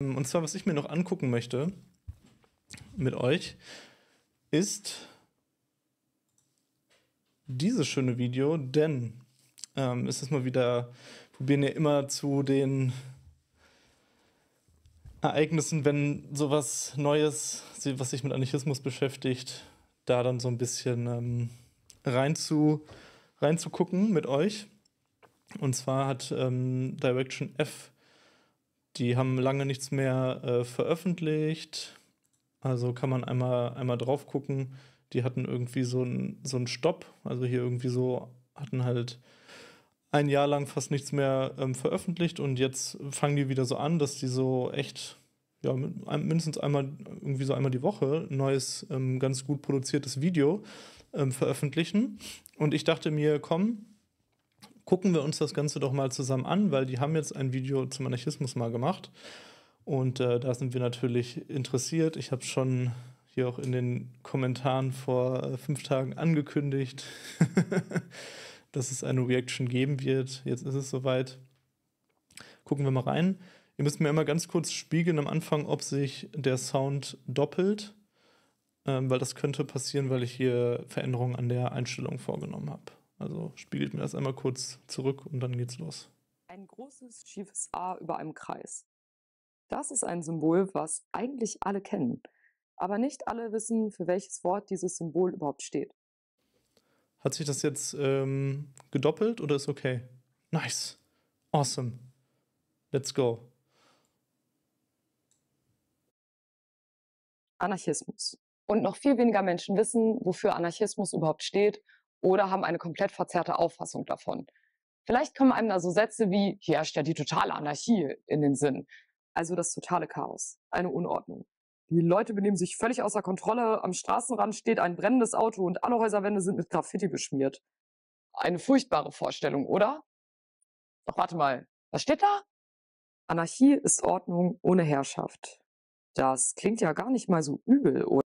Ähm, und zwar, was ich mir noch angucken möchte mit euch, ist dieses schöne Video, denn ähm, ist mal wieder, probieren ja immer zu den Ereignissen, wenn sowas Neues, was sich mit Anarchismus beschäftigt, da dann so ein bisschen ähm, rein zu, reinzugucken mit euch. Und zwar hat ähm, Direction F die haben lange nichts mehr äh, veröffentlicht. Also kann man einmal, einmal drauf gucken. Die hatten irgendwie so einen so Stopp. Also hier irgendwie so hatten halt ein Jahr lang fast nichts mehr ähm, veröffentlicht und jetzt fangen die wieder so an, dass die so echt, ja, mindestens einmal, irgendwie so einmal die Woche ein neues, ähm, ganz gut produziertes Video ähm, veröffentlichen. Und ich dachte mir, komm, gucken wir uns das Ganze doch mal zusammen an, weil die haben jetzt ein Video zum Anarchismus mal gemacht. Und äh, da sind wir natürlich interessiert. Ich habe schon hier auch in den Kommentaren vor äh, fünf Tagen angekündigt, dass es eine Reaction geben wird. Jetzt ist es soweit. Gucken wir mal rein. Ihr müsst mir immer ganz kurz spiegeln am Anfang, ob sich der Sound doppelt, ähm, weil das könnte passieren, weil ich hier Veränderungen an der Einstellung vorgenommen habe. Also spiegelt mir das einmal kurz zurück und dann geht's los. Ein großes, schiefes A über einem Kreis. Das ist ein Symbol, was eigentlich alle kennen. Aber nicht alle wissen, für welches Wort dieses Symbol überhaupt steht. Hat sich das jetzt ähm, gedoppelt oder ist okay? Nice. Awesome. Let's go. Anarchismus. Und noch viel weniger Menschen wissen, wofür Anarchismus überhaupt steht oder haben eine komplett verzerrte Auffassung davon. Vielleicht kommen einem da so Sätze wie, hier herrscht ja die totale Anarchie in den Sinn. Also das totale Chaos, eine Unordnung. Die Leute benehmen sich völlig außer Kontrolle, am Straßenrand steht ein brennendes Auto und alle Häuserwände sind mit Graffiti beschmiert. Eine furchtbare Vorstellung, oder? Doch warte mal, was steht da? Anarchie ist Ordnung ohne Herrschaft. Das klingt ja gar nicht mal so übel, oder?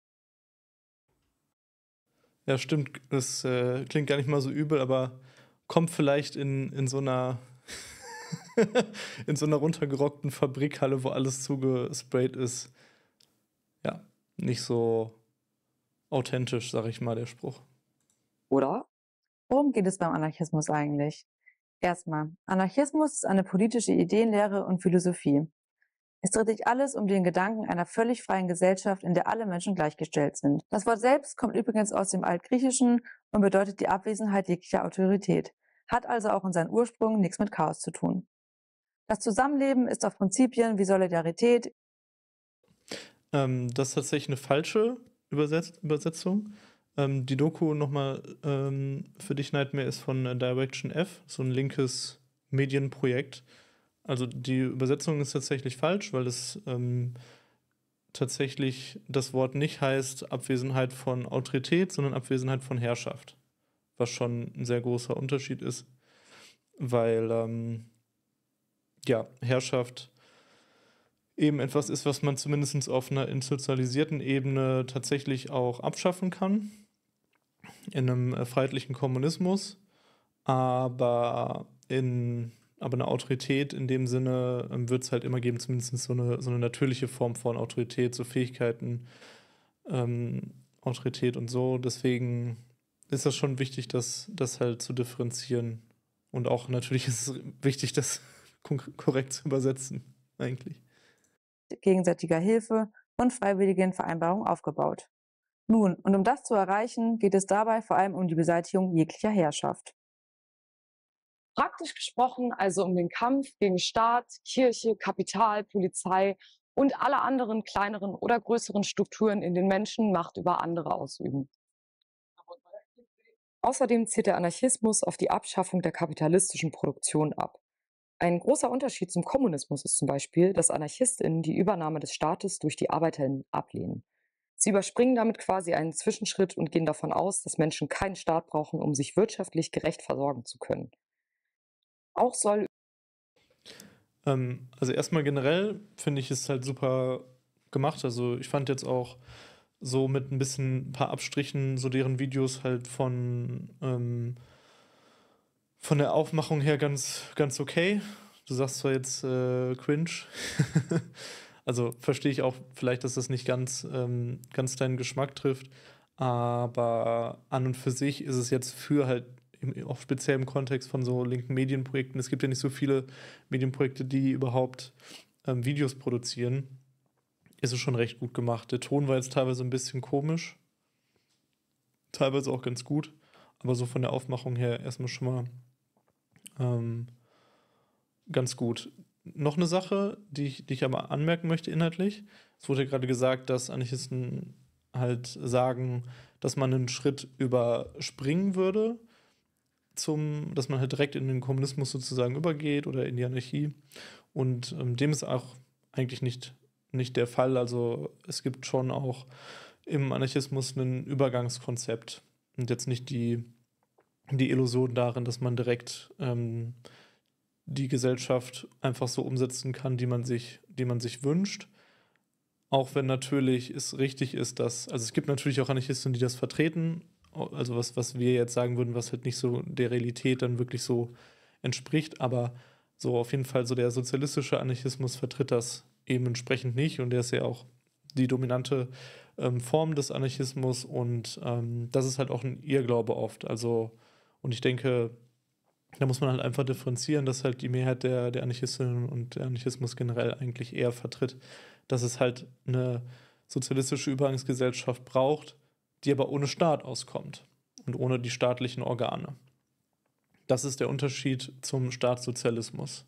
Ja, stimmt. Das äh, klingt gar nicht mal so übel, aber kommt vielleicht in, in so einer in so einer runtergerockten Fabrikhalle, wo alles zugesprayt ist. Ja, nicht so authentisch, sag ich mal, der Spruch. Oder? Worum geht es beim Anarchismus eigentlich? Erstmal, Anarchismus ist eine politische Ideenlehre und Philosophie. Es dreht sich alles um den Gedanken einer völlig freien Gesellschaft, in der alle Menschen gleichgestellt sind. Das Wort selbst kommt übrigens aus dem Altgriechischen und bedeutet die Abwesenheit jeglicher Autorität, hat also auch in seinen Ursprüngen nichts mit Chaos zu tun. Das Zusammenleben ist auf Prinzipien wie Solidarität. Ähm, das ist tatsächlich eine falsche Übersetz Übersetzung. Ähm, die Doku nochmal ähm, für dich, Nightmare, ist von äh, Direction F, so ein linkes Medienprojekt. Also die Übersetzung ist tatsächlich falsch, weil es ähm, tatsächlich das Wort nicht heißt Abwesenheit von Autorität, sondern Abwesenheit von Herrschaft. Was schon ein sehr großer Unterschied ist, weil ähm, ja, Herrschaft eben etwas ist, was man zumindest auf einer institutionalisierten Ebene tatsächlich auch abschaffen kann, in einem äh, freiheitlichen Kommunismus, aber in aber eine Autorität in dem Sinne ähm, wird es halt immer geben, zumindest so eine, so eine natürliche Form von Autorität, so Fähigkeiten, ähm, Autorität und so. Deswegen ist das schon wichtig, das, das halt zu differenzieren. Und auch natürlich ist es wichtig, das korrekt zu übersetzen, eigentlich. Gegenseitiger Hilfe und freiwilligen Vereinbarung aufgebaut. Nun, und um das zu erreichen, geht es dabei vor allem um die Beseitigung jeglicher Herrschaft. Praktisch gesprochen also um den Kampf gegen Staat, Kirche, Kapital, Polizei und alle anderen kleineren oder größeren Strukturen, in denen Menschen Macht über andere ausüben. Außerdem zählt der Anarchismus auf die Abschaffung der kapitalistischen Produktion ab. Ein großer Unterschied zum Kommunismus ist zum Beispiel, dass AnarchistInnen die Übernahme des Staates durch die ArbeiterInnen ablehnen. Sie überspringen damit quasi einen Zwischenschritt und gehen davon aus, dass Menschen keinen Staat brauchen, um sich wirtschaftlich gerecht versorgen zu können auch soll. Ähm, also erstmal generell finde ich es halt super gemacht. Also ich fand jetzt auch so mit ein bisschen ein paar Abstrichen, so deren Videos halt von, ähm, von der Aufmachung her ganz, ganz okay. Du sagst zwar jetzt äh, cringe. also verstehe ich auch vielleicht, dass das nicht ganz, ähm, ganz deinen Geschmack trifft. Aber an und für sich ist es jetzt für halt im, auch speziell im Kontext von so linken Medienprojekten. Es gibt ja nicht so viele Medienprojekte, die überhaupt ähm, Videos produzieren. Ist es schon recht gut gemacht. Der Ton war jetzt teilweise ein bisschen komisch, teilweise auch ganz gut, aber so von der Aufmachung her erstmal schon mal ähm, ganz gut. Noch eine Sache, die ich, die ich aber anmerken möchte inhaltlich. Es wurde ja gerade gesagt, dass Anarchisten halt sagen, dass man einen Schritt überspringen würde zum, dass man halt direkt in den Kommunismus sozusagen übergeht oder in die Anarchie. Und ähm, dem ist auch eigentlich nicht, nicht der Fall. Also es gibt schon auch im Anarchismus ein Übergangskonzept und jetzt nicht die, die Illusion darin, dass man direkt ähm, die Gesellschaft einfach so umsetzen kann, die man sich, die man sich wünscht. Auch wenn natürlich es richtig ist, dass, also es gibt natürlich auch Anarchisten, die das vertreten, also was, was wir jetzt sagen würden, was halt nicht so der Realität dann wirklich so entspricht, aber so auf jeden Fall so der sozialistische Anarchismus vertritt das eben entsprechend nicht und der ist ja auch die dominante ähm, Form des Anarchismus und ähm, das ist halt auch ein Irrglaube oft. Also, und ich denke, da muss man halt einfach differenzieren, dass halt die Mehrheit der, der Anarchistinnen und der Anarchismus generell eigentlich eher vertritt, dass es halt eine sozialistische Übergangsgesellschaft braucht, die aber ohne Staat auskommt und ohne die staatlichen Organe. Das ist der Unterschied zum Staatssozialismus.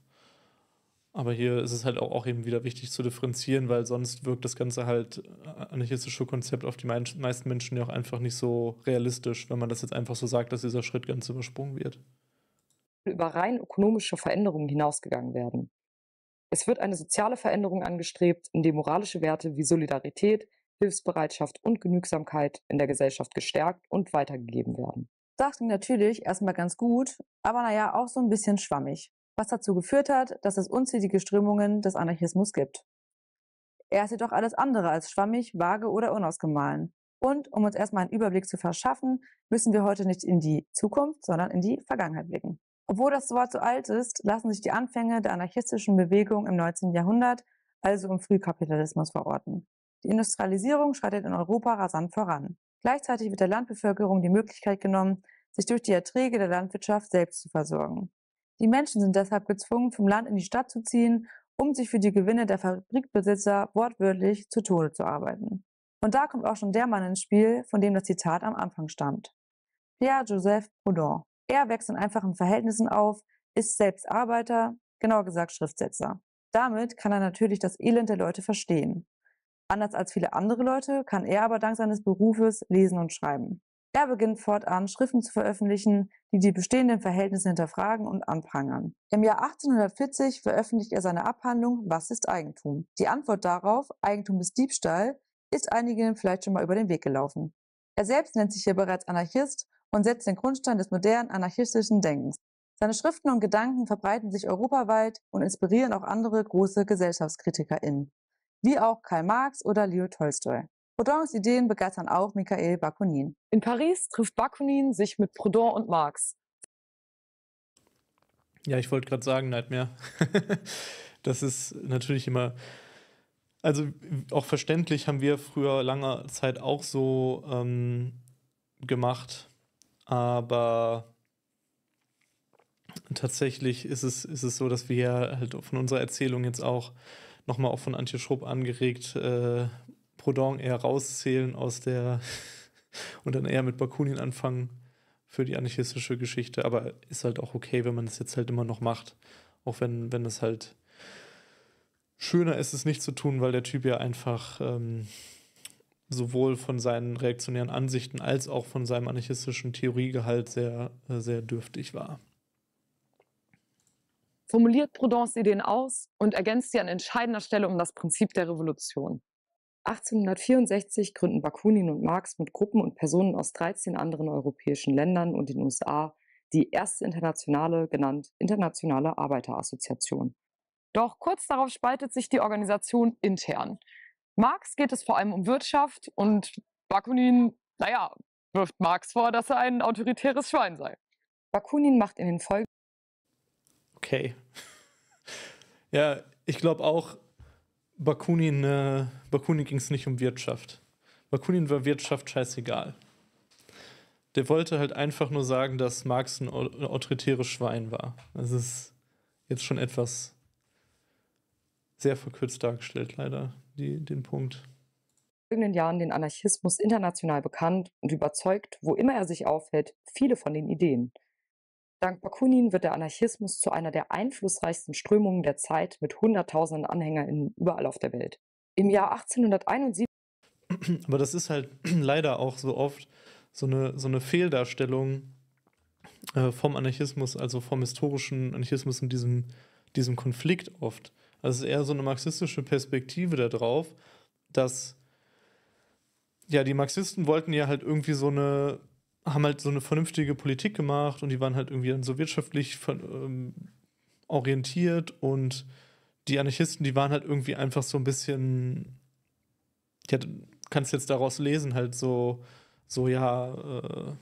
Aber hier ist es halt auch, eben wieder wichtig zu differenzieren, weil sonst wirkt das Ganze halt äh, anarchistische Konzept auf die meisten Menschen ja auch einfach nicht so realistisch, wenn man das jetzt einfach so sagt, dass dieser Schritt ganz übersprungen wird. Über rein ökonomische Veränderungen hinausgegangen werden. Es wird eine soziale Veränderung angestrebt, in dem moralische Werte wie Solidarität, Hilfsbereitschaft und Genügsamkeit in der Gesellschaft gestärkt und weitergegeben werden. Das ging natürlich erstmal ganz gut, aber naja, auch so ein bisschen schwammig, was dazu geführt hat, dass es unzählige Strömungen des Anarchismus gibt. Er ist jedoch alles andere als schwammig, vage oder unausgemahlen. Und um uns erstmal einen Überblick zu verschaffen, müssen wir heute nicht in die Zukunft, sondern in die Vergangenheit blicken. Obwohl das Wort so alt ist, lassen sich die Anfänge der anarchistischen Bewegung im 19. Jahrhundert also im Frühkapitalismus verorten. Die Industrialisierung schreitet in Europa rasant voran. Gleichzeitig wird der Landbevölkerung die Möglichkeit genommen, sich durch die Erträge der Landwirtschaft selbst zu versorgen. Die Menschen sind deshalb gezwungen, vom Land in die Stadt zu ziehen, um sich für die Gewinne der Fabrikbesitzer wortwörtlich zu Tode zu arbeiten. Und da kommt auch schon der Mann ins Spiel, von dem das Zitat am Anfang stammt. Pierre-Joseph Proudhon. Er wächst in einfachen Verhältnissen auf, ist selbst Arbeiter, genauer gesagt Schriftsetzer. Damit kann er natürlich das Elend der Leute verstehen. Anders als viele andere Leute kann er aber dank seines Berufes lesen und schreiben. Er beginnt fortan, Schriften zu veröffentlichen, die die bestehenden Verhältnisse hinterfragen und anprangern. Im Jahr 1840 veröffentlicht er seine Abhandlung Was ist Eigentum? Die Antwort darauf, Eigentum ist Diebstahl, ist einigen vielleicht schon mal über den Weg gelaufen. Er selbst nennt sich hier bereits Anarchist und setzt den Grundstein des modernen anarchistischen Denkens. Seine Schriften und Gedanken verbreiten sich europaweit und inspirieren auch andere große GesellschaftskritikerInnen wie auch Karl Marx oder Leo Tolstoi. Proudhons Ideen begeistern auch Michael Bakunin. In Paris trifft Bakunin sich mit Proudhon und Marx. Ja, ich wollte gerade sagen, Nightmare. das ist natürlich immer. Also, auch verständlich haben wir früher lange Zeit auch so ähm, gemacht. Aber tatsächlich ist es, ist es so, dass wir halt von unserer Erzählung jetzt auch nochmal auch von Antje Schrupp angeregt, äh, Proudhon eher rauszählen aus der und dann eher mit Bakunin anfangen für die anarchistische Geschichte. Aber ist halt auch okay, wenn man das jetzt halt immer noch macht. Auch wenn, wenn es halt schöner ist, es nicht zu tun, weil der Typ ja einfach ähm, sowohl von seinen reaktionären Ansichten als auch von seinem anarchistischen Theoriegehalt sehr, äh, sehr dürftig war formuliert Proudhons Ideen aus und ergänzt sie an entscheidender Stelle um das Prinzip der Revolution. 1864 gründen Bakunin und Marx mit Gruppen und Personen aus 13 anderen europäischen Ländern und den USA die erste internationale, genannt Internationale Arbeiterassoziation. Doch kurz darauf spaltet sich die Organisation intern. Marx geht es vor allem um Wirtschaft und Bakunin, naja, wirft Marx vor, dass er ein autoritäres Schwein sei. Bakunin macht in den Folgen okay. ja, ich glaube auch, Bakunin, ne, äh, Bakunin ging es nicht um Wirtschaft. Bakunin war Wirtschaft scheißegal. Der wollte halt einfach nur sagen, dass Marx ein autoritäres Schwein war. Das ist jetzt schon etwas sehr verkürzt dargestellt, leider, die, den Punkt. In folgenden Jahren den Anarchismus international bekannt und überzeugt, wo immer er sich aufhält, viele von den Ideen, Dank Bakunin wird der Anarchismus zu einer der einflussreichsten Strömungen der Zeit mit hunderttausenden AnhängerInnen überall auf der Welt. Im Jahr 1871 aber das ist halt leider auch so oft so eine, so eine Fehldarstellung äh, vom Anarchismus, also vom historischen Anarchismus in diesem, diesem Konflikt oft. Also es ist eher so eine marxistische Perspektive darauf, dass ja, die Marxisten wollten ja halt irgendwie so eine haben halt so eine vernünftige Politik gemacht und die waren halt irgendwie dann so wirtschaftlich ähm, orientiert und die Anarchisten, die waren halt irgendwie einfach so ein bisschen, ja, du kannst jetzt daraus lesen, halt so, so ja, äh,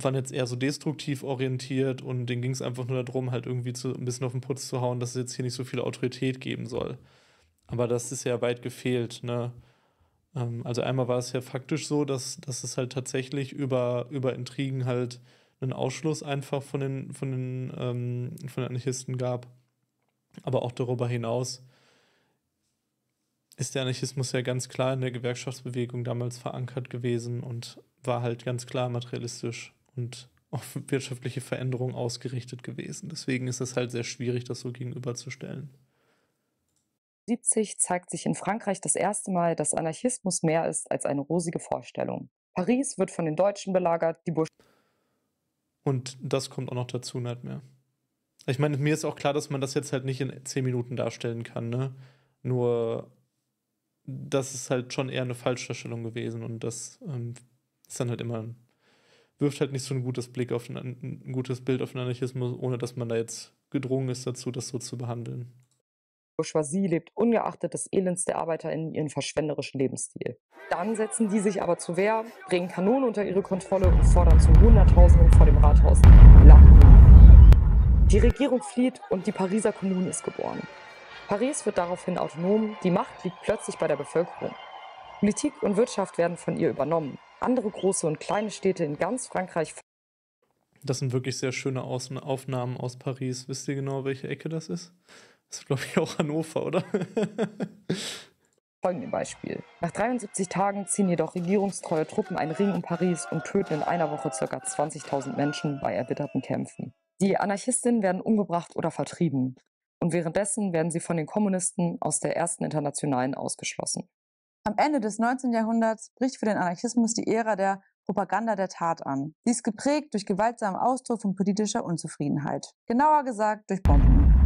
waren jetzt eher so destruktiv orientiert und denen ging es einfach nur darum, halt irgendwie zu, ein bisschen auf den Putz zu hauen, dass es jetzt hier nicht so viel Autorität geben soll. Aber das ist ja weit gefehlt, ne? Ähm, also einmal war es ja faktisch so, dass, dass es halt tatsächlich über, über Intrigen halt einen Ausschluss einfach von den, von den, ähm, von den Anarchisten gab. Aber auch darüber hinaus ist der Anarchismus ja ganz klar in der Gewerkschaftsbewegung damals verankert gewesen und war halt ganz klar materialistisch und auf wirtschaftliche Veränderungen ausgerichtet gewesen. Deswegen ist es halt sehr schwierig, das so gegenüberzustellen. 1970 zeigt sich in Frankreich das erste Mal, dass Anarchismus mehr ist als eine rosige Vorstellung. Paris wird von den Deutschen belagert, die Bursch. Und das kommt auch noch dazu, nicht mehr. Ich meine, mir ist auch klar, dass man das jetzt halt nicht in zehn Minuten darstellen kann, ne? Nur, das ist halt schon eher eine Falschdarstellung gewesen und das ähm, ist dann halt immer, wirft halt nicht so ein gutes Blick auf den, ein gutes Bild auf den Anarchismus, ohne dass man da jetzt gedrungen ist dazu, das so zu behandeln. Bourgeoisie lebt ungeachtet des Elends der Arbeiter in ihren verschwenderischen Lebensstil. Dann setzen die sich aber zur Wehr, bringen Kanonen unter ihre Kontrolle und fordern zu Hunderttausenden vor dem Rathaus Land. Die Regierung flieht und die Pariser Kommune ist geboren. Paris wird daraufhin autonom, die Macht liegt plötzlich bei der Bevölkerung. Politik und Wirtschaft werden von ihr übernommen. Andere große und kleine Städte in ganz Frankreich. Das sind wirklich sehr schöne Aufnahmen aus Paris. Wisst ihr genau, welche Ecke das ist? Das ist, glaube ich, auch Hannover, oder? Folgendes Beispiel. Nach 73 Tagen ziehen jedoch regierungstreue Truppen einen Ring um Paris und töten in einer Woche ca. 20.000 Menschen bei erbitterten Kämpfen. Die Anarchistinnen werden umgebracht oder vertrieben. Und währenddessen werden sie von den Kommunisten aus der ersten Internationalen ausgeschlossen. Am Ende des 19. Jahrhunderts bricht für den Anarchismus die Ära der Propaganda der Tat an. Dies geprägt durch gewaltsamen Ausdruck von politischer Unzufriedenheit. Genauer gesagt durch Bomben.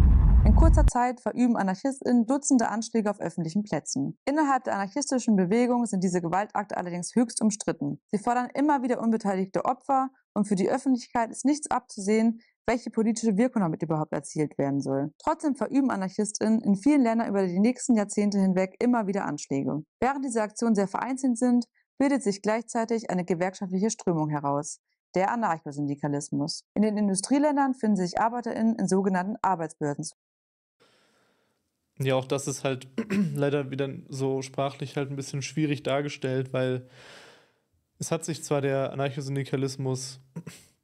In kurzer Zeit verüben AnarchistInnen Dutzende Anschläge auf öffentlichen Plätzen. Innerhalb der anarchistischen Bewegung sind diese Gewaltakte allerdings höchst umstritten. Sie fordern immer wieder unbeteiligte Opfer und für die Öffentlichkeit ist nichts abzusehen, welche politische Wirkung damit überhaupt erzielt werden soll. Trotzdem verüben AnarchistInnen in vielen Ländern über die nächsten Jahrzehnte hinweg immer wieder Anschläge. Während diese Aktionen sehr vereinzelt sind, bildet sich gleichzeitig eine gewerkschaftliche Strömung heraus, der Anarchosyndikalismus. In den Industrieländern finden sich ArbeiterInnen in sogenannten Arbeitsbörsen ja, auch das ist halt leider wieder so sprachlich halt ein bisschen schwierig dargestellt, weil es hat sich zwar der Anarchosyndikalismus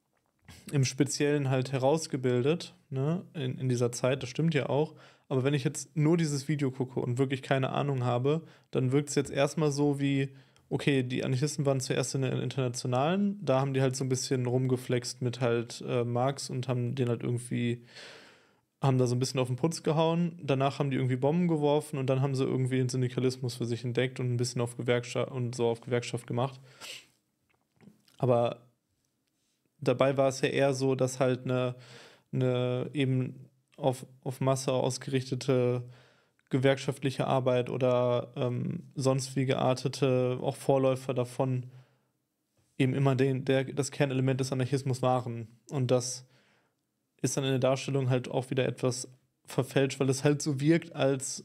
im Speziellen halt herausgebildet, ne, in, in dieser Zeit, das stimmt ja auch, aber wenn ich jetzt nur dieses Video gucke und wirklich keine Ahnung habe, dann wirkt es jetzt erstmal so wie, okay, die Anarchisten waren zuerst in den Internationalen, da haben die halt so ein bisschen rumgeflext mit halt äh, Marx und haben den halt irgendwie haben da so ein bisschen auf den Putz gehauen. Danach haben die irgendwie Bomben geworfen und dann haben sie irgendwie den Syndikalismus für sich entdeckt und ein bisschen auf Gewerkschaft und so auf Gewerkschaft gemacht. Aber dabei war es ja eher so, dass halt eine, eine eben auf, auf Masse ausgerichtete gewerkschaftliche Arbeit oder ähm, sonst wie geartete, auch Vorläufer davon eben immer den, der, das Kernelement des Anarchismus waren. Und das ist dann in der Darstellung halt auch wieder etwas verfälscht, weil es halt so wirkt, als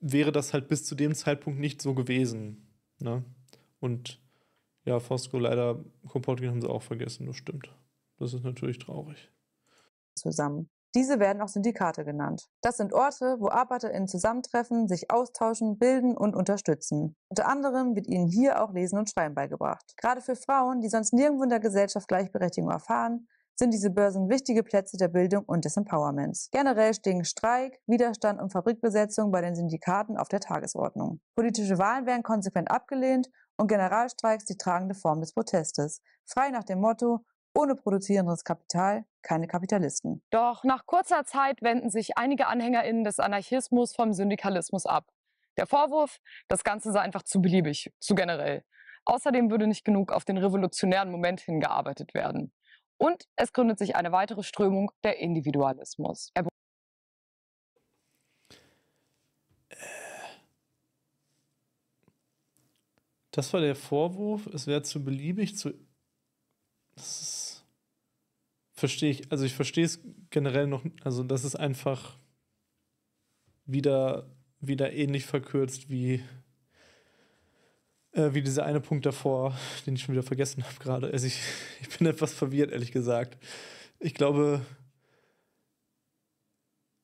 wäre das halt bis zu dem Zeitpunkt nicht so gewesen. Ne? Und ja, Fosco leider, Kompotkin haben sie auch vergessen, das stimmt. Das ist natürlich traurig. Zusammen. Diese werden auch Syndikate genannt. Das sind Orte, wo ArbeiterInnen zusammentreffen, sich austauschen, bilden und unterstützen. Unter anderem wird ihnen hier auch Lesen und Schreiben beigebracht. Gerade für Frauen, die sonst nirgendwo in der Gesellschaft Gleichberechtigung erfahren, sind diese Börsen wichtige Plätze der Bildung und des Empowerments. Generell stehen Streik, Widerstand und Fabrikbesetzung bei den Syndikaten auf der Tagesordnung. Politische Wahlen werden konsequent abgelehnt und Generalstreiks die tragende Form des Protestes, frei nach dem Motto ohne produzierendes Kapital keine Kapitalisten. Doch nach kurzer Zeit wenden sich einige AnhängerInnen des Anarchismus vom Syndikalismus ab. Der Vorwurf, das Ganze sei einfach zu beliebig, zu generell. Außerdem würde nicht genug auf den revolutionären Moment hingearbeitet werden. Und es gründet sich eine weitere Strömung, der Individualismus. Er Das war der Vorwurf, es wäre zu beliebig, zu. Das verstehe ich, also ich verstehe es generell noch, also das ist einfach wieder, wieder ähnlich verkürzt wie äh, wie dieser eine Punkt davor, den ich schon wieder vergessen habe gerade. Also ich, ich bin etwas verwirrt, ehrlich gesagt. Ich glaube,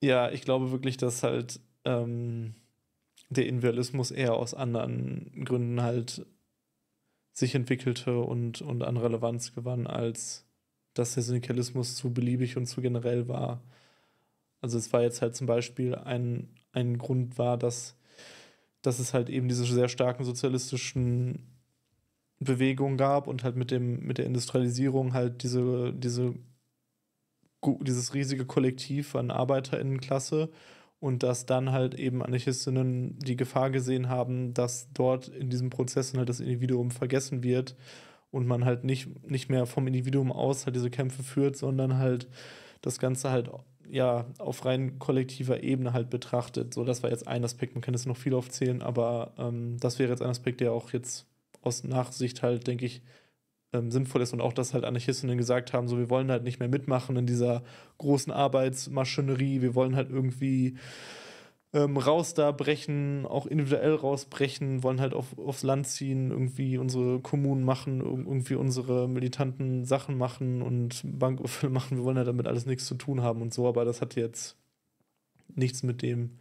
ja, ich glaube wirklich, dass halt ähm, der Individualismus eher aus anderen Gründen halt sich entwickelte und, und an Relevanz gewann, als dass der Syndikalismus zu beliebig und zu generell war. Also es war jetzt halt zum Beispiel ein, ein Grund war, dass dass es halt eben diese sehr starken sozialistischen Bewegungen gab und halt mit, dem, mit der Industrialisierung halt diese, diese, dieses riesige Kollektiv an ArbeiterInnenklasse und dass dann halt eben Anarchistinnen die Gefahr gesehen haben, dass dort in diesem Prozess halt das Individuum vergessen wird und man halt nicht, nicht mehr vom Individuum aus halt diese Kämpfe führt, sondern halt das Ganze halt ja auf rein kollektiver Ebene halt betrachtet. So, das war jetzt ein Aspekt, man kann jetzt noch viel aufzählen, aber ähm, das wäre jetzt ein Aspekt, der auch jetzt aus Nachsicht halt, denke ich, ähm, sinnvoll ist und auch, dass halt Anarchistinnen gesagt haben, so wir wollen halt nicht mehr mitmachen in dieser großen Arbeitsmaschinerie, wir wollen halt irgendwie ähm, raus da brechen, auch individuell rausbrechen, wollen halt auf, aufs Land ziehen, irgendwie unsere Kommunen machen, irgendwie unsere militanten Sachen machen und Banköffel machen. Wir wollen ja damit alles nichts zu tun haben und so, aber das hat jetzt nichts mit dem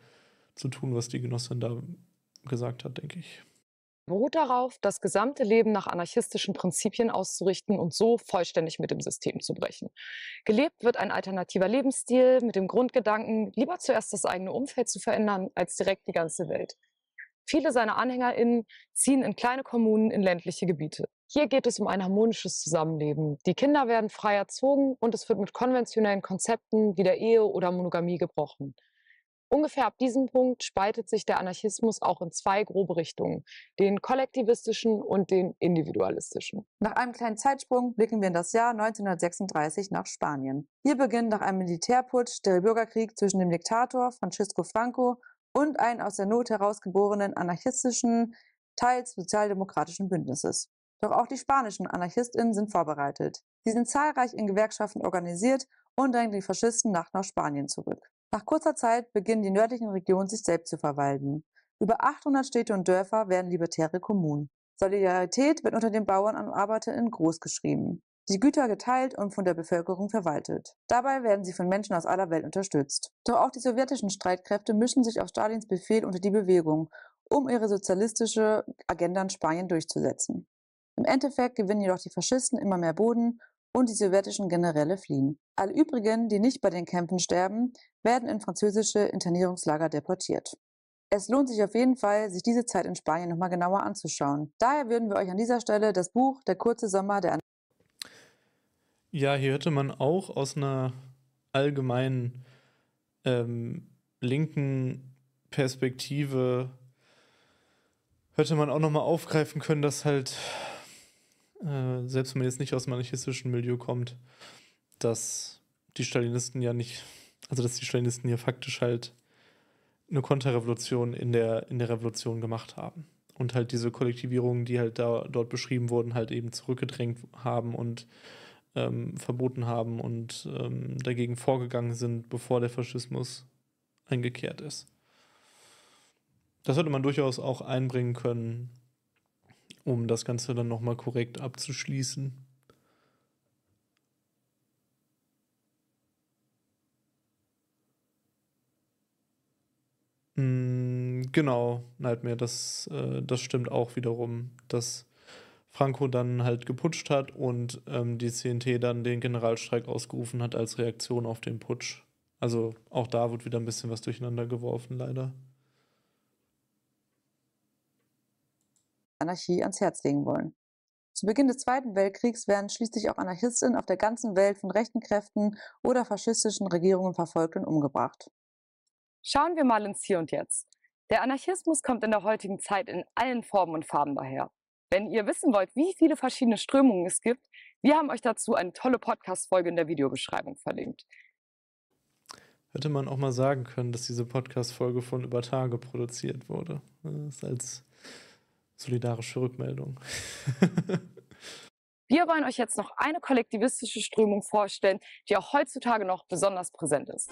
zu tun, was die Genossin da gesagt hat, denke ich beruht darauf, das gesamte Leben nach anarchistischen Prinzipien auszurichten und so vollständig mit dem System zu brechen. Gelebt wird ein alternativer Lebensstil mit dem Grundgedanken, lieber zuerst das eigene Umfeld zu verändern, als direkt die ganze Welt. Viele seiner AnhängerInnen ziehen in kleine Kommunen in ländliche Gebiete. Hier geht es um ein harmonisches Zusammenleben. Die Kinder werden frei erzogen und es wird mit konventionellen Konzepten wie der Ehe oder Monogamie gebrochen. Ungefähr ab diesem Punkt spaltet sich der Anarchismus auch in zwei grobe Richtungen, den kollektivistischen und den individualistischen. Nach einem kleinen Zeitsprung blicken wir in das Jahr 1936 nach Spanien. Hier beginnt nach einem Militärputsch der Bürgerkrieg zwischen dem Diktator Francisco Franco und einem aus der Not herausgeborenen anarchistischen, teils sozialdemokratischen Bündnisses. Doch auch die spanischen Anarchistinnen sind vorbereitet. Sie sind zahlreich in Gewerkschaften organisiert und drängen die Faschisten nach nach Spanien zurück. Nach kurzer Zeit beginnen die nördlichen Regionen sich selbst zu verwalten. Über 800 Städte und Dörfer werden libertäre Kommunen. Solidarität wird unter den Bauern und ArbeiterInnen großgeschrieben. Die Güter geteilt und von der Bevölkerung verwaltet. Dabei werden sie von Menschen aus aller Welt unterstützt. Doch auch die sowjetischen Streitkräfte mischen sich auf Stalins Befehl unter die Bewegung, um ihre sozialistische Agenda in Spanien durchzusetzen. Im Endeffekt gewinnen jedoch die Faschisten immer mehr Boden und die sowjetischen Generäle fliehen. Alle übrigen, die nicht bei den Kämpfen sterben, werden in französische Internierungslager deportiert. Es lohnt sich auf jeden Fall, sich diese Zeit in Spanien nochmal genauer anzuschauen. Daher würden wir euch an dieser Stelle das Buch Der kurze Sommer der An Ja, hier hätte man auch aus einer allgemeinen ähm, linken Perspektive hätte man auch nochmal aufgreifen können, dass halt äh, selbst wenn man jetzt nicht aus dem anarchistischen Milieu kommt, dass die Stalinisten ja nicht, also dass die Stalinisten ja faktisch halt eine Konterrevolution in der, in der Revolution gemacht haben. Und halt diese Kollektivierungen, die halt da dort beschrieben wurden, halt eben zurückgedrängt haben und ähm, verboten haben und ähm, dagegen vorgegangen sind, bevor der Faschismus eingekehrt ist. Das hätte man durchaus auch einbringen können um das Ganze dann nochmal korrekt abzuschließen. Mm, genau, Nightmare, das, äh, das stimmt auch wiederum, dass Franco dann halt geputscht hat und ähm, die CNT dann den Generalstreik ausgerufen hat als Reaktion auf den Putsch. Also auch da wird wieder ein bisschen was durcheinander geworfen, leider. Anarchie ans Herz legen wollen. Zu Beginn des Zweiten Weltkriegs werden schließlich auch Anarchistinnen auf der ganzen Welt von rechten Kräften oder faschistischen Regierungen verfolgt und umgebracht. Schauen wir mal ins Hier und Jetzt. Der Anarchismus kommt in der heutigen Zeit in allen Formen und Farben daher. Wenn ihr wissen wollt, wie viele verschiedene Strömungen es gibt, wir haben euch dazu eine tolle Podcast-Folge in der Videobeschreibung verlinkt. Hätte man auch mal sagen können, dass diese Podcast-Folge von Über Tage produziert wurde. Das ist als solidarische Rückmeldung. Wir wollen euch jetzt noch eine kollektivistische Strömung vorstellen, die auch heutzutage noch besonders präsent ist.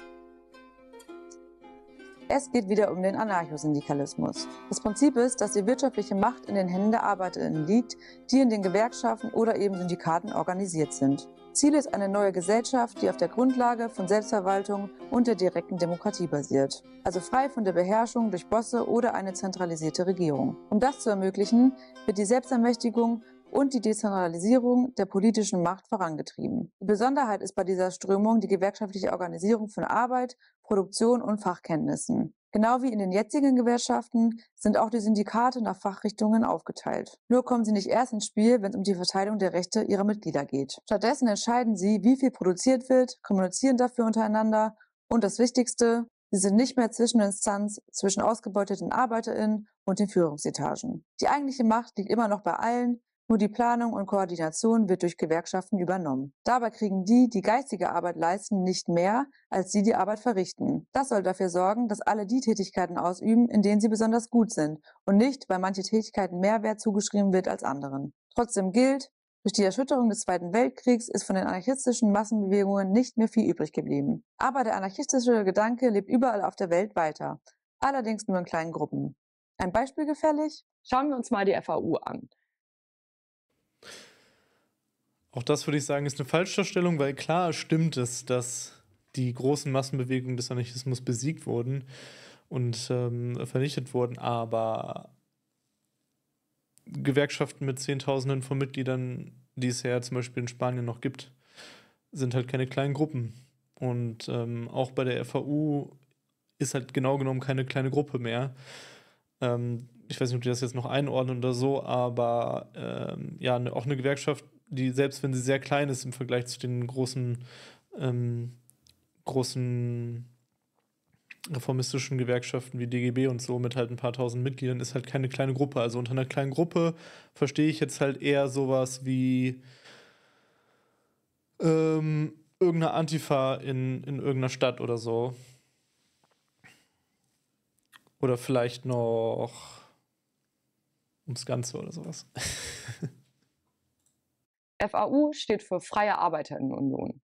Es geht wieder um den Anarchosyndikalismus. Das Prinzip ist, dass die wirtschaftliche Macht in den Händen der ArbeiterInnen liegt, die in den Gewerkschaften oder eben Syndikaten organisiert sind. Ziel ist eine neue Gesellschaft, die auf der Grundlage von Selbstverwaltung und der direkten Demokratie basiert, also frei von der Beherrschung durch Bosse oder eine zentralisierte Regierung. Um das zu ermöglichen, wird die Selbstermächtigung und die Dezentralisierung der politischen Macht vorangetrieben. Die Besonderheit ist bei dieser Strömung die gewerkschaftliche Organisierung von Arbeit, Produktion und Fachkenntnissen. Genau wie in den jetzigen Gewerkschaften sind auch die Syndikate nach Fachrichtungen aufgeteilt. Nur kommen sie nicht erst ins Spiel, wenn es um die Verteilung der Rechte ihrer Mitglieder geht. Stattdessen entscheiden sie, wie viel produziert wird, kommunizieren dafür untereinander und das Wichtigste, sie sind nicht mehr Zwischeninstanz zwischen ausgebeuteten ArbeiterInnen und den Führungsetagen. Die eigentliche Macht liegt immer noch bei allen, nur die Planung und Koordination wird durch Gewerkschaften übernommen. Dabei kriegen die, die geistige Arbeit leisten, nicht mehr, als sie die Arbeit verrichten. Das soll dafür sorgen, dass alle die Tätigkeiten ausüben, in denen sie besonders gut sind und nicht, weil manche Tätigkeiten mehr Wert zugeschrieben wird als anderen. Trotzdem gilt, durch die Erschütterung des Zweiten Weltkriegs ist von den anarchistischen Massenbewegungen nicht mehr viel übrig geblieben. Aber der anarchistische Gedanke lebt überall auf der Welt weiter, allerdings nur in kleinen Gruppen. Ein Beispiel gefällig? Schauen wir uns mal die FAU an. Auch das würde ich sagen, ist eine Falschdarstellung, weil klar stimmt es, dass die großen Massenbewegungen des Anarchismus besiegt wurden und ähm, vernichtet wurden, aber Gewerkschaften mit Zehntausenden von Mitgliedern, die es ja zum Beispiel in Spanien noch gibt, sind halt keine kleinen Gruppen. Und ähm, auch bei der FAU ist halt genau genommen keine kleine Gruppe mehr. Ähm, ich weiß nicht, ob die das jetzt noch einordnen oder so, aber ähm, ja, ne, auch eine Gewerkschaft, die selbst wenn sie sehr klein ist im Vergleich zu den großen, ähm, großen reformistischen Gewerkschaften wie DGB und so mit halt ein paar tausend Mitgliedern, ist halt keine kleine Gruppe. Also unter einer kleinen Gruppe verstehe ich jetzt halt eher sowas wie ähm, irgendeine Antifa in, in irgendeiner Stadt oder so. Oder vielleicht noch ums Ganze oder sowas. FAU steht für Freie Arbeiterinnenunion.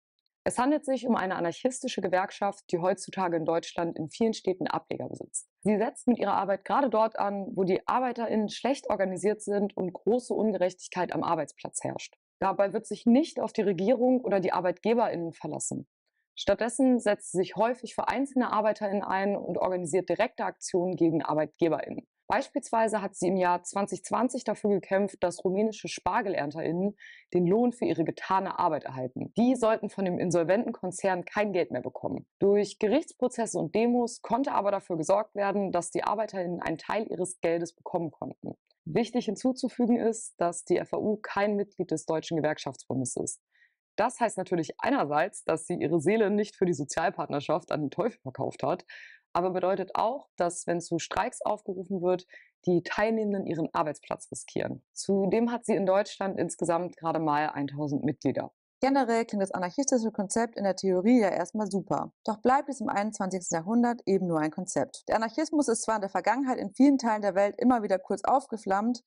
Es handelt sich um eine anarchistische Gewerkschaft, die heutzutage in Deutschland in vielen Städten Ableger besitzt. Sie setzt mit ihrer Arbeit gerade dort an, wo die ArbeiterInnen schlecht organisiert sind und große Ungerechtigkeit am Arbeitsplatz herrscht. Dabei wird sich nicht auf die Regierung oder die ArbeitgeberInnen verlassen. Stattdessen setzt sie sich häufig für einzelne ArbeiterInnen ein und organisiert direkte Aktionen gegen ArbeitgeberInnen. Beispielsweise hat sie im Jahr 2020 dafür gekämpft, dass rumänische SpargelernterInnen den Lohn für ihre getane Arbeit erhalten. Die sollten von dem insolventen Konzern kein Geld mehr bekommen. Durch Gerichtsprozesse und Demos konnte aber dafür gesorgt werden, dass die ArbeiterInnen einen Teil ihres Geldes bekommen konnten. Wichtig hinzuzufügen ist, dass die FAU kein Mitglied des Deutschen Gewerkschaftsbundes ist. Das heißt natürlich einerseits, dass sie ihre Seele nicht für die Sozialpartnerschaft an den Teufel verkauft hat, aber bedeutet auch, dass wenn zu Streiks aufgerufen wird, die Teilnehmenden ihren Arbeitsplatz riskieren. Zudem hat sie in Deutschland insgesamt gerade mal 1000 Mitglieder. Generell klingt das anarchistische Konzept in der Theorie ja erstmal super. Doch bleibt es im 21. Jahrhundert eben nur ein Konzept. Der Anarchismus ist zwar in der Vergangenheit in vielen Teilen der Welt immer wieder kurz aufgeflammt,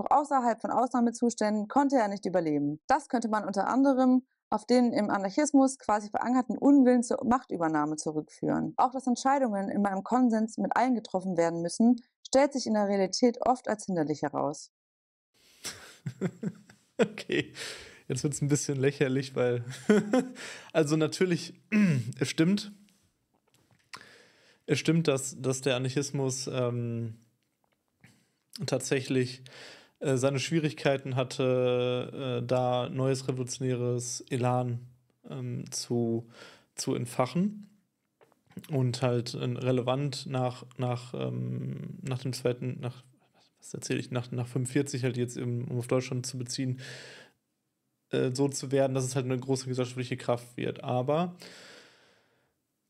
doch außerhalb von Ausnahmezuständen konnte er nicht überleben. Das könnte man unter anderem auf den im Anarchismus quasi verankerten Unwillen zur Machtübernahme zurückführen. Auch dass Entscheidungen immer im Konsens mit allen getroffen werden müssen, stellt sich in der Realität oft als hinderlich heraus. okay, jetzt wird es ein bisschen lächerlich, weil. also, natürlich, es stimmt. Es stimmt, dass, dass der Anarchismus ähm, tatsächlich äh, seine Schwierigkeiten hatte, äh, da neues revolutionäres Elan ähm, zu, zu entfachen. Und halt äh, relevant nach, nach, ähm, nach dem zweiten, nach, was erzähle ich, nach, nach 45 halt jetzt, im, um auf Deutschland zu beziehen, äh, so zu werden, dass es halt eine große gesellschaftliche Kraft wird. Aber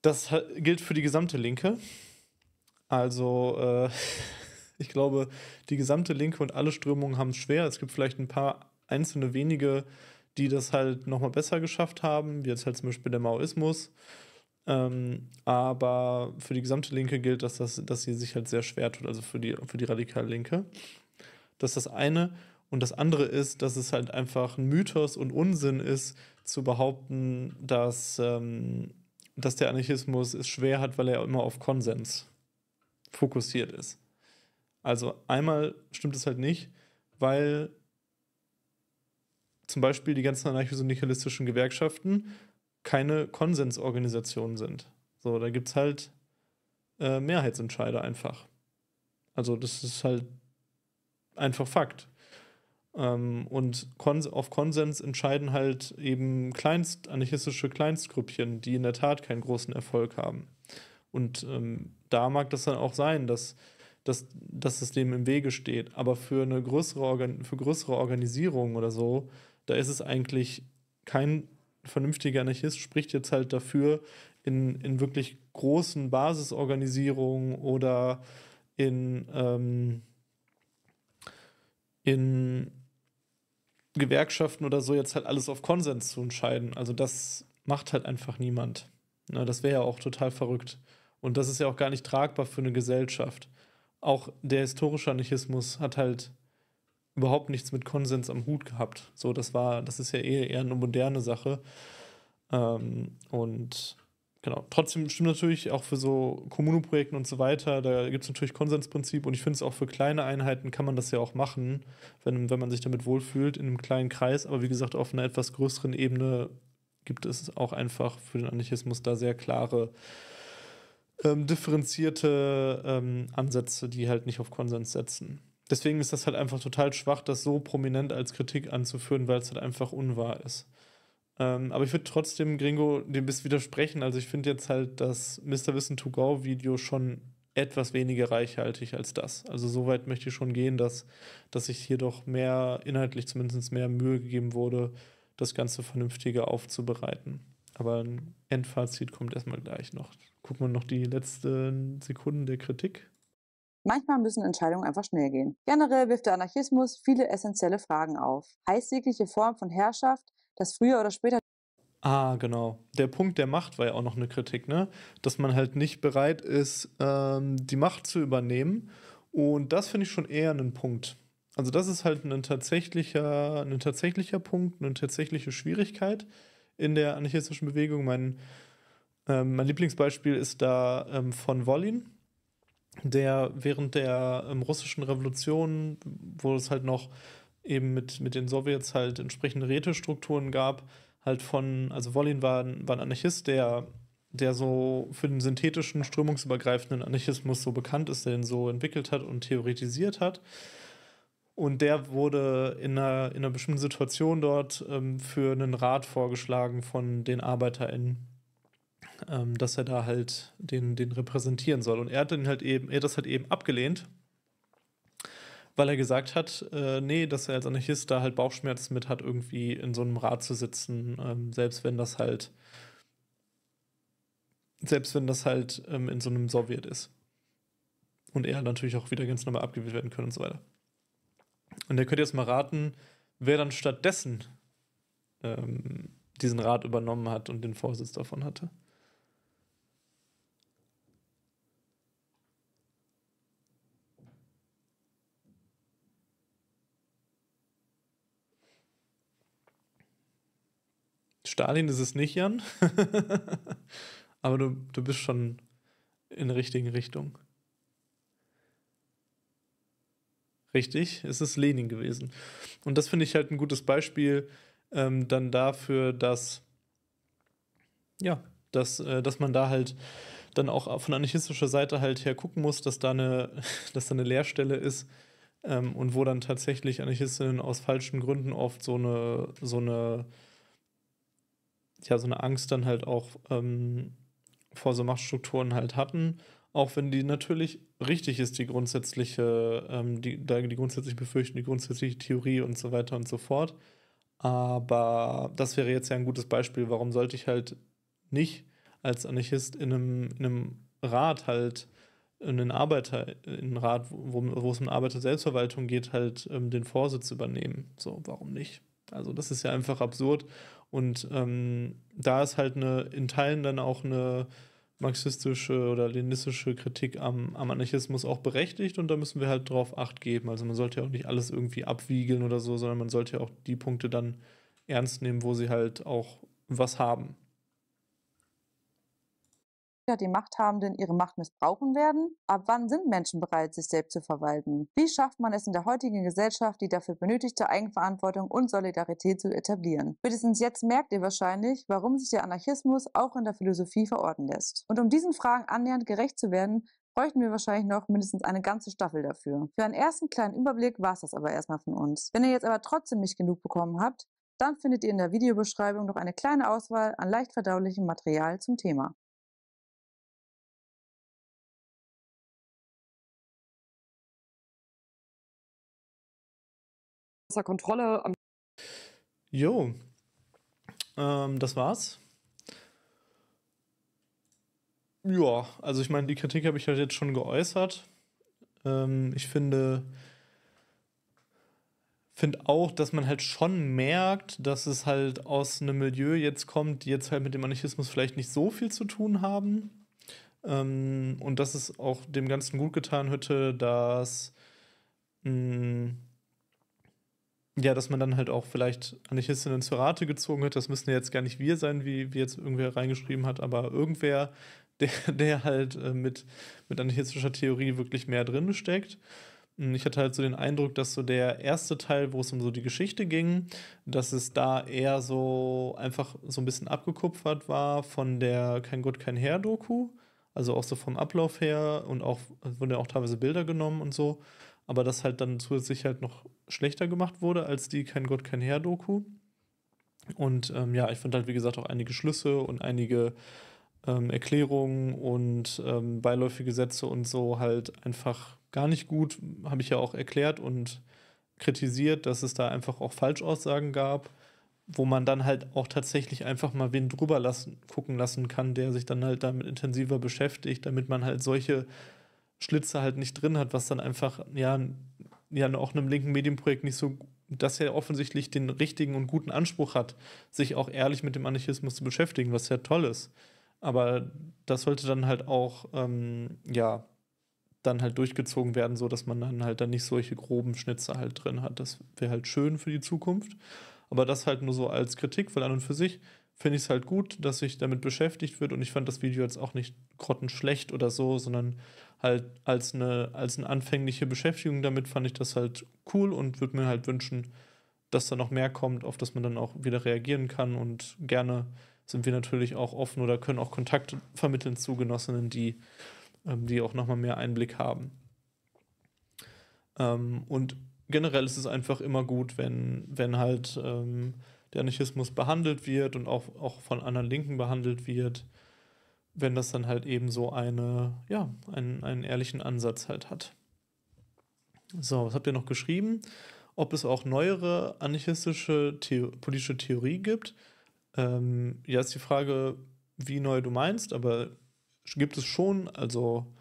das gilt für die gesamte Linke. Also äh, Ich glaube, die gesamte Linke und alle Strömungen haben es schwer. Es gibt vielleicht ein paar einzelne wenige, die das halt nochmal besser geschafft haben, wie jetzt halt zum Beispiel der Maoismus. Ähm, aber für die gesamte Linke gilt, dass, das, dass sie sich halt sehr schwer tut, also für die, für die radikale Linke. Das ist das eine. Und das andere ist, dass es halt einfach ein Mythos und Unsinn ist, zu behaupten, dass, ähm, dass der Anarchismus es schwer hat, weil er immer auf Konsens fokussiert ist. Also einmal stimmt es halt nicht, weil zum Beispiel die ganzen anarchistisch Gewerkschaften keine Konsensorganisationen sind. So, da gibt es halt äh, Mehrheitsentscheider einfach. Also das ist halt einfach Fakt. Ähm, und Kons auf Konsens entscheiden halt eben kleinst, anarchistische Kleinstgrüppchen, die in der Tat keinen großen Erfolg haben. Und ähm, da mag das dann auch sein, dass dass, dass es dem im Wege steht. Aber für eine größere, Organ für größere Organisierung oder so, da ist es eigentlich kein vernünftiger Anarchist, spricht jetzt halt dafür, in, in wirklich großen Basisorganisierungen oder in, ähm, in Gewerkschaften oder so jetzt halt alles auf Konsens zu entscheiden. Also das macht halt einfach niemand. Na, ne, das wäre ja auch total verrückt. Und das ist ja auch gar nicht tragbar für eine Gesellschaft auch der historische Anarchismus hat halt überhaupt nichts mit Konsens am Hut gehabt. So, das war, das ist ja eher, eher eine moderne Sache. Ähm, und genau, trotzdem stimmt natürlich auch für so Kommunoprojekten und so weiter, da gibt es natürlich Konsensprinzip und ich finde es auch für kleine Einheiten kann man das ja auch machen, wenn, wenn man sich damit wohlfühlt, in einem kleinen Kreis. Aber wie gesagt, auf einer etwas größeren Ebene gibt es auch einfach für den Anarchismus da sehr klare ähm, differenzierte ähm, Ansätze, die halt nicht auf Konsens setzen. Deswegen ist das halt einfach total schwach, das so prominent als Kritik anzuführen, weil es halt einfach unwahr ist. Ähm, aber ich würde trotzdem Gringo dem bis widersprechen. Also ich finde jetzt halt das Mr. Wissen to Go Video schon etwas weniger reichhaltig als das. Also so weit möchte ich schon gehen, dass, dass sich hier doch mehr, inhaltlich zumindest mehr Mühe gegeben wurde, das Ganze vernünftiger aufzubereiten. Aber ein Endfazit kommt erstmal gleich noch. Gucken wir noch die letzten Sekunden der Kritik. Manchmal müssen Entscheidungen einfach schnell gehen. Generell wirft der Anarchismus viele essentielle Fragen auf. Heißt jegliche Form von Herrschaft, dass früher oder später. Ah, genau. Der Punkt der Macht war ja auch noch eine Kritik, ne? Dass man halt nicht bereit ist, ähm, die Macht zu übernehmen. Und das finde ich schon eher einen Punkt. Also, das ist halt ein tatsächlicher, ein tatsächlicher Punkt, eine tatsächliche Schwierigkeit in der anarchistischen Bewegung. Mein, ähm, mein Lieblingsbeispiel ist da ähm, von Wolin, der während der ähm, russischen Revolution, wo es halt noch eben mit, mit den Sowjets halt entsprechende Rätestrukturen gab, halt von, also Wolin war, war ein Anarchist, der, der so für den synthetischen, strömungsübergreifenden Anarchismus so bekannt ist, der ihn so entwickelt hat und theoretisiert hat. Und der wurde in einer, in einer bestimmten Situation dort ähm, für einen Rat vorgeschlagen von den ArbeiterInnen, ähm, dass er da halt den, den repräsentieren soll. Und er hat, den halt eben, er hat das halt eben abgelehnt, weil er gesagt hat, äh, nee, dass er als Anarchist da halt Bauchschmerzen mit hat, irgendwie in so einem Rat zu sitzen, ähm, selbst wenn das halt, selbst wenn das halt ähm, in so einem Sowjet ist. Und er natürlich auch wieder ganz normal abgewählt werden können und so weiter. Und ihr könnt jetzt mal raten, wer dann stattdessen ähm, diesen Rat übernommen hat und den Vorsitz davon hatte. Stalin ist es nicht, Jan. Aber du, du bist schon in der richtigen Richtung. Richtig, es ist Lenin gewesen. Und das finde ich halt ein gutes Beispiel ähm, dann dafür, dass, ja, dass, äh, dass man da halt dann auch von anarchistischer Seite halt her gucken muss, dass da eine, dass da eine Leerstelle ist ähm, und wo dann tatsächlich Anarchistinnen aus falschen Gründen oft so eine, so eine, ja, so eine Angst dann halt auch ähm, vor so Machtstrukturen halt hatten auch wenn die natürlich richtig ist, die grundsätzliche, ähm, die, die grundsätzliche Befürchtung, die grundsätzliche Theorie und so weiter und so fort. Aber das wäre jetzt ja ein gutes Beispiel, warum sollte ich halt nicht als Anarchist in einem, in einem Rat halt einen Arbeiter, einen Rat, wo, wo es um Arbeiter-Selbstverwaltung geht, halt ähm, den Vorsitz übernehmen. So, warum nicht? Also das ist ja einfach absurd. Und ähm, da ist halt eine, in Teilen dann auch eine marxistische oder leninistische Kritik am, am Anarchismus auch berechtigt und da müssen wir halt drauf Acht geben. Also man sollte ja auch nicht alles irgendwie abwiegeln oder so, sondern man sollte ja auch die Punkte dann ernst nehmen, wo sie halt auch was haben die Machthabenden ihre Macht missbrauchen werden? Ab wann sind Menschen bereit, sich selbst zu verwalten? Wie schafft man es in der heutigen Gesellschaft, die dafür benötigte Eigenverantwortung und Solidarität zu etablieren? Spätestens jetzt merkt ihr wahrscheinlich, warum sich der Anarchismus auch in der Philosophie verorten lässt. Und um diesen Fragen annähernd gerecht zu werden, bräuchten wir wahrscheinlich noch mindestens eine ganze Staffel dafür. Für einen ersten kleinen Überblick war es das aber erstmal von uns. Wenn ihr jetzt aber trotzdem nicht genug bekommen habt, dann findet ihr in der Videobeschreibung noch eine kleine Auswahl an leicht verdaulichem Material zum Thema. außer Kontrolle. Jo, ähm, das war's. Ja, also ich meine, die Kritik habe ich halt jetzt schon geäußert. Ähm, ich finde, finde auch, dass man halt schon merkt, dass es halt aus einem Milieu jetzt kommt, die jetzt halt mit dem Anarchismus vielleicht nicht so viel zu tun haben. Ähm, und dass es auch dem Ganzen gut getan hätte, dass mh, mm, ja, dass man dann halt auch vielleicht Anarchistinnen zur Rate gezogen hat. Das müssen ja jetzt gar nicht wir sein, wie, wie jetzt irgendwer reingeschrieben hat, aber irgendwer, der, der halt äh, mit, mit anarchistischer Theorie wirklich mehr drin steckt. Hm, ich hatte halt so den Eindruck, dass so der erste Teil, wo es um so die Geschichte ging, dass es da eher so einfach so ein bisschen abgekupfert war von der Kein Gott, kein Herr Doku. Also auch so vom Ablauf her und auch wurden ja auch teilweise Bilder genommen und so aber das halt dann zusätzlich halt noch schlechter gemacht wurde als die Kein Gott, kein Herr Doku. Und ähm, ja, ich fand halt, wie gesagt, auch einige Schlüsse und einige ähm, Erklärungen und ähm, beiläufige Sätze und so halt einfach gar nicht gut. Habe ich ja auch erklärt und kritisiert, dass es da einfach auch Falschaussagen gab, wo man dann halt auch tatsächlich einfach mal wen drüber lassen, gucken lassen kann, der sich dann halt damit intensiver beschäftigt, damit man halt solche Schlitze halt nicht drin hat, was dann einfach ja, ja auch einem linken Medienprojekt nicht so, dass er offensichtlich den richtigen und guten Anspruch hat, sich auch ehrlich mit dem Anarchismus zu beschäftigen, was ja toll ist. Aber das sollte dann halt auch, ähm, ja, dann halt durchgezogen werden, so dass man dann halt dann nicht solche groben Schnitze halt drin hat. Das wäre halt schön für die Zukunft. Aber das halt nur so als Kritik, weil an und für sich finde ich es halt gut, dass sich damit beschäftigt wird und ich fand das Video jetzt auch nicht grottenschlecht oder so, sondern halt als eine, als eine anfängliche Beschäftigung damit fand ich das halt cool und würde mir halt wünschen, dass da noch mehr kommt, auf das man dann auch wieder reagieren kann und gerne sind wir natürlich auch offen oder können auch Kontakt vermitteln zu Genossinnen, die, ähm, die auch nochmal mehr Einblick haben. Ähm, und generell ist es einfach immer gut, wenn, wenn halt ähm, der Anarchismus behandelt wird und auch, auch von anderen Linken behandelt wird, wenn das dann halt eben so eine, ja, einen, einen ehrlichen Ansatz halt hat. So, was habt ihr noch geschrieben? Ob es auch neuere anarchistische Theo politische Theorie gibt? Ähm, ja, ist die Frage, wie neu du meinst, aber gibt es schon, also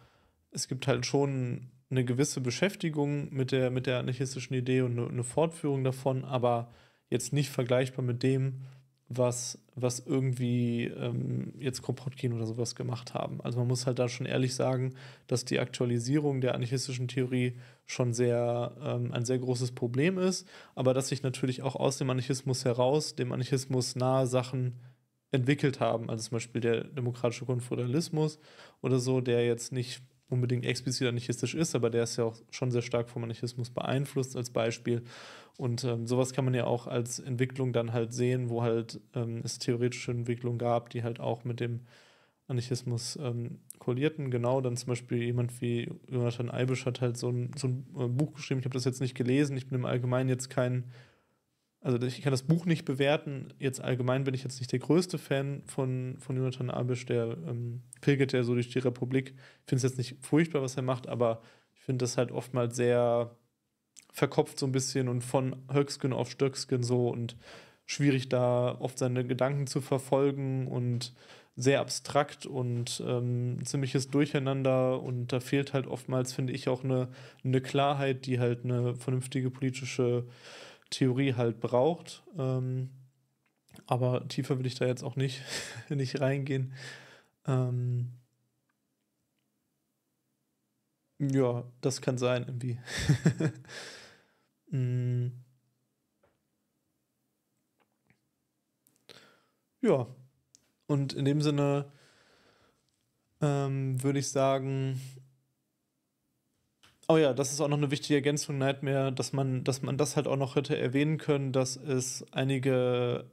es gibt halt schon eine gewisse Beschäftigung mit der, mit der anarchistischen Idee und eine, eine Fortführung davon, aber jetzt nicht vergleichbar mit dem, was, was irgendwie ähm, jetzt Kropotkin oder sowas gemacht haben. Also man muss halt da schon ehrlich sagen, dass die Aktualisierung der anarchistischen Theorie schon sehr ähm, ein sehr großes Problem ist, aber dass sich natürlich auch aus dem Anarchismus heraus, dem Anarchismus nahe Sachen entwickelt haben, also zum Beispiel der demokratische Konföderalismus oder so, der jetzt nicht unbedingt explizit anarchistisch ist, aber der ist ja auch schon sehr stark vom Anarchismus beeinflusst als Beispiel. Und ähm, sowas kann man ja auch als Entwicklung dann halt sehen, wo halt ähm, es theoretische Entwicklungen gab, die halt auch mit dem Anarchismus ähm, kollierten. Genau, dann zum Beispiel jemand wie Jonathan Eibisch hat halt so ein, so ein äh, Buch geschrieben, ich habe das jetzt nicht gelesen, ich bin im Allgemeinen jetzt kein also ich kann das Buch nicht bewerten. Jetzt allgemein bin ich jetzt nicht der größte Fan von, von Jonathan Abisch, der ähm, pilgert ja so durch die Republik. Ich finde es jetzt nicht furchtbar, was er macht, aber ich finde das halt oftmals sehr verkopft so ein bisschen und von Höckskin auf Stöckskin so und schwierig da oft seine Gedanken zu verfolgen und sehr abstrakt und ähm, ziemliches Durcheinander und da fehlt halt oftmals, finde ich, auch eine, eine Klarheit, die halt eine vernünftige politische Theorie halt braucht. Ähm, aber tiefer will ich da jetzt auch nicht, nicht reingehen. Ähm, ja, das kann sein irgendwie. mm. Ja, und in dem Sinne ähm, würde ich sagen, Oh ja, das ist auch noch eine wichtige Ergänzung, Nightmare, dass man, dass man das halt auch noch hätte erwähnen können, dass es einige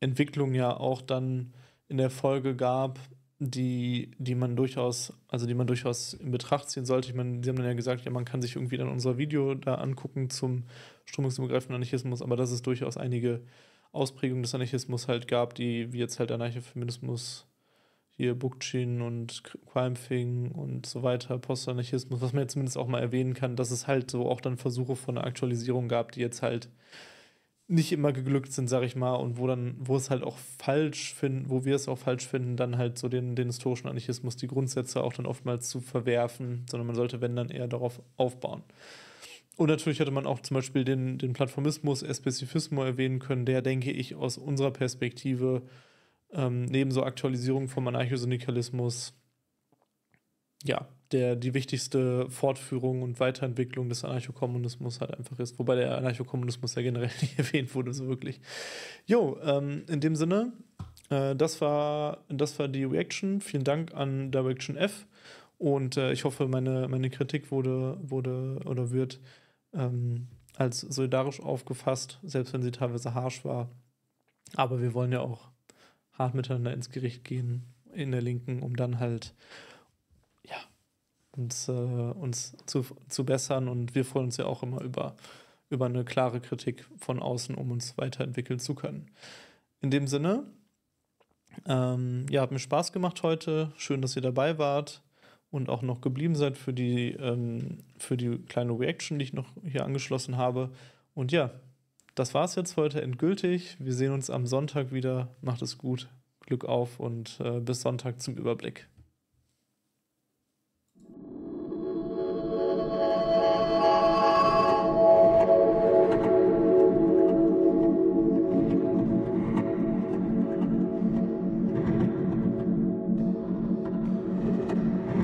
Entwicklungen ja auch dann in der Folge gab, die, die man durchaus, also die man durchaus in Betracht ziehen sollte. Ich meine, sie haben dann ja gesagt, ja, man kann sich irgendwie dann unser Video da angucken zum strömungsübergreifenden Anarchismus, aber dass es durchaus einige Ausprägungen des Anarchismus halt gab, die wie jetzt halt Feminismus hier Bukchin und Qualmfing und so weiter, Postanitismus, was man jetzt zumindest auch mal erwähnen kann, dass es halt so auch dann Versuche von einer Aktualisierung gab, die jetzt halt nicht immer geglückt sind, sag ich mal, und wo dann, wo es halt auch falsch finden, wo wir es auch falsch finden, dann halt so den, den historischen Anarchismus, die Grundsätze auch dann oftmals zu verwerfen, sondern man sollte, wenn, dann eher darauf aufbauen. Und natürlich hätte man auch zum Beispiel den, den Plattformismus, Espezifismus erwähnen können, der, denke ich, aus unserer Perspektive ähm, neben so Aktualisierungen vom Anarchosyndikalismus, ja, der die wichtigste Fortführung und Weiterentwicklung des Anarchokommunismus halt einfach ist. Wobei der Anarchokommunismus ja generell nicht erwähnt wurde, so wirklich. Jo, ähm, in dem Sinne, äh, das, war, das war die Reaction. Vielen Dank an Direction F. Und äh, ich hoffe, meine, meine Kritik wurde, wurde oder wird ähm, als solidarisch aufgefasst, selbst wenn sie teilweise harsch war. Aber wir wollen ja auch hart miteinander ins Gericht gehen in der Linken, um dann halt ja, uns, äh, uns zu, zu bessern. Und wir freuen uns ja auch immer über, über eine klare Kritik von außen, um uns weiterentwickeln zu können. In dem Sinne, ähm, ja, hat mir Spaß gemacht heute. Schön, dass ihr dabei wart und auch noch geblieben seid für die, ähm, für die kleine Reaction, die ich noch hier angeschlossen habe. Und ja, das war's jetzt heute endgültig. Wir sehen uns am Sonntag wieder. Macht es gut. Glück auf und äh, bis Sonntag zum Überblick.